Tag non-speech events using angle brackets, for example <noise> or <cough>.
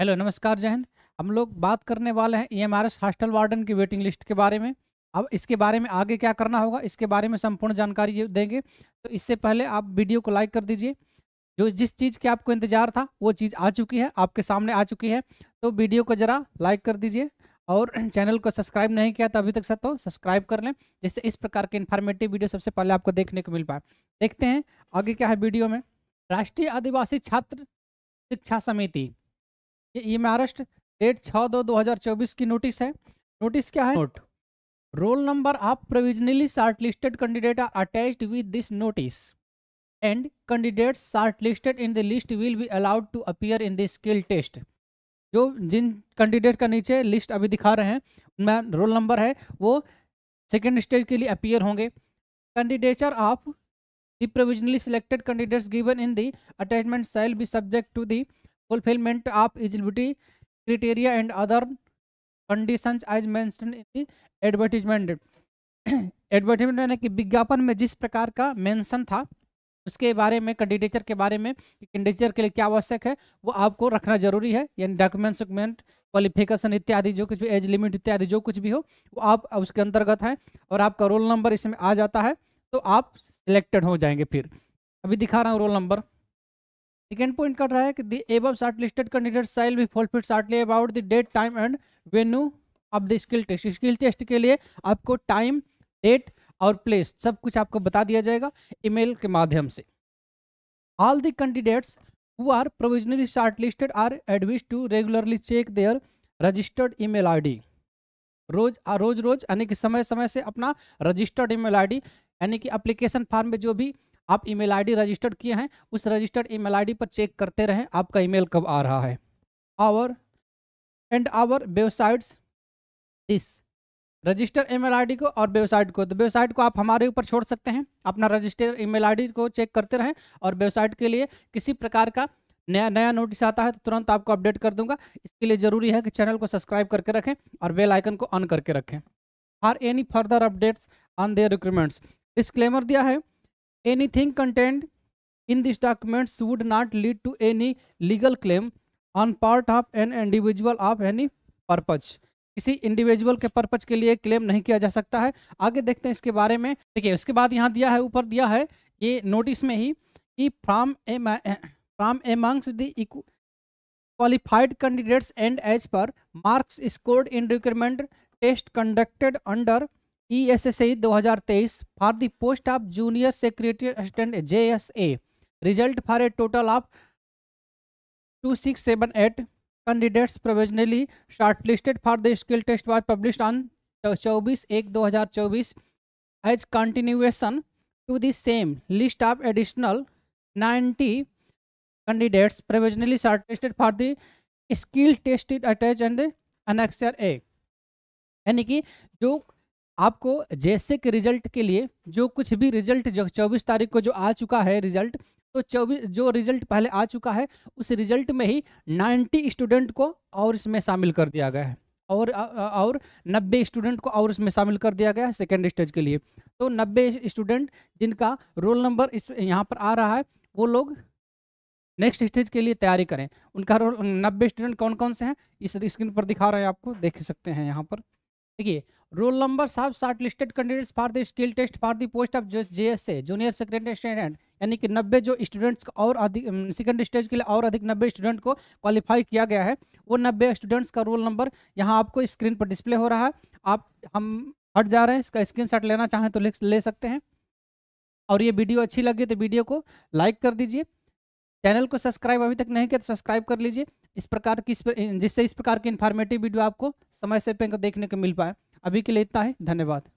hello नमस्कार जय हिंद हम लोग बात करने वाले हैं ईएमआरएस e हॉस्टल वार्डन की वेटिंग लिस्ट के बारे में अब इसके बारे में आगे क्या करना होगा इसके बारे में संपूर्ण जानकारी देंगे तो इससे पहले आप वीडियो को लाइक कर दीजिए जो जिस चीज़ के आपको इंतजार था वो चीज़ आ चुकी है आपके सामने आ चुकी है तो वीडियो को ज़रा लाइक कर दीजिए और <clears throat> चैनल को सब्सक्राइब नहीं किया तो अभी तक सर तो सब्सक्राइब कर लें जिससे इस प्रकार के इन्फॉर्मेटिव वीडियो सबसे पहले आपको देखने को मिल पाए देखते हैं आगे क्या है वीडियो में राष्ट्रीय आदिवासी छात्र शिक्षा समिति ये ई महाराष्ट्र डेट छः दो दो हज़ार चौबीस की नोटिस है नोटिस क्या है note roll number of provisionally short listed candidate are attached with this notice and candidate short listed in the list will be allowed to appear in the skill test जो जिन candidate का नीचे list अभी दिखा रहे हैं उनमें roll number है वो सेकेंड स्टेज के लिए अपियर होंगे candidature of the provisionally selected candidates given in the attachment shall be subject to the fulfilment of eligibility criteria and other conditions as mentioned in advertisement advertisement यानी कि विज्ञापन में जिस प्रकार का मेंशन था उसके बारे में कैंडिडेचर के बारे में कि कैंडिडेचर के लिए क्या आवश्यक है वो आपको रखना जरूरी है यानी डॉक्यूमेंट्स डॉक्यूमेंट क्वालिफिकेशन इत्यादि जो कुछ भी एज लिमिट इत्यादि जो कुछ भी हो वो आप उसके अंतर्गत हैं और आपका रोल नंबर इसमें आ जाता है तो आप सिलेक्टेड हो जाएंगे फिर अभी दिखा रहा हूँ रोल नंबर सेकेंड पॉइंट कर रहा है कि दी एब short listed candidate shall be फुलफिट shortly about the date time and venue of the skill test skill test के लिए आपको टाइम डेट और प्लेस सब कुछ आपको बता दिया जाएगा ईमेल के माध्यम से all the candidates who who are provisionally shortlisted are advised to regularly check their registered email id रोज रोज रोज यानी कि समय समय से अपना रजिस्टर्ड ईमेल आईडी यानी कि अप्लीकेशन फॉर्म में जो भी आप ईमेल आईडी रजिस्टर्ड किए हैं उस रजिस्टर्ड ईमेल आईडी पर चेक करते रहें आपका ईमेल कब आ रहा है our and our websites this register email ID को और वेबसाइट को तो वेबसाइट को आप हमारे ऊपर छोड़ सकते हैं अपना रजिस्टर ईमेल आईडी को चेक करते रहें और वेबसाइट के लिए किसी प्रकार का नया नया नोटिस आता है तो तुरंत आपको अपडेट कर दूंगा इसके लिए ज़रूरी है कि चैनल को सब्सक्राइब करके रखें और बेल आइकन को ऑन करके रखें or any further updates on their recruitments disclaimer दिया है anything contained in these documents would not lead to any legal claim on part of an individual of any purpose किसी individual के purpose के लिए claim नहीं किया जा सकता है आगे देखते हैं इसके बारे में देखिए उसके बाद यहाँ दिया है ऊपर दिया है ये नोटिस में ही कि from am from amongst the qualified candidates and as per marks scored in recruitment test conducted under E S S E दो हज़ार तेईस for the post of junior secretary assistant J S A result for a total of two six seven eight candidates provisionally shortlisted for the skill test was publish on चौबीस एक दो हज़ार चौबीस as continuation to the same list of additional ninety candidates provisionally shortlisted for the skill tested attached and the annexer A यानी कि जो आपको जैसे के रिजल्ट के लिए जो कुछ भी रिजल्ट जो चौबीस तारीख को जो आ चुका है रिजल्ट तो चौबीस जो रिजल्ट पहले आ चुका है उस रिजल्ट में ही 90 स्टूडेंट को और इसमें शामिल कर दिया गया है और और 90 स्टूडेंट को और इसमें शामिल कर दिया गया है सेकेंड स्टेज के लिए तो 90 स्टूडेंट जिनका रोल नंबर इस यहाँ पर आ रहा है वो लोग नेक्स्ट स्टेज के लिए तैयारी करें उनका रोल नब्बे स्टूडेंट कौन कौन से हैं इस स्क्रीन पर दिखा रहे हैं आपको देख सकते हैं यहाँ पर देखिए रोल नंबर साफ short listed candidates for the skill test for the post of J S A junior secretary student यानी कि नब्बे जो स्टूडेंट्स और अधिक सेकेंड स्टेज के लिए और अधिक नब्बे स्टूडेंट को क्वालिफाई किया गया है वो नब्बे स्टूडेंट्स का रोल नंबर यहाँ आपको स्क्रीन पर डिस्प्ले हो रहा है आप हम हट जा रहे हैं इसका स्क्रीन लेना चाहें तो ले सकते हैं और ये वीडियो अच्छी लगी तो वीडियो को लाइक कर दीजिए चैनल को सब्सक्राइब अभी तक नहीं किया तो सब्सक्राइब कर लीजिए इस प्रकार की जिससे इस प्रकार की इन्फॉर्मेटिव वीडियो आपको समय से पे देखने को मिल पाए अभी के लिए इतना है धन्यवाद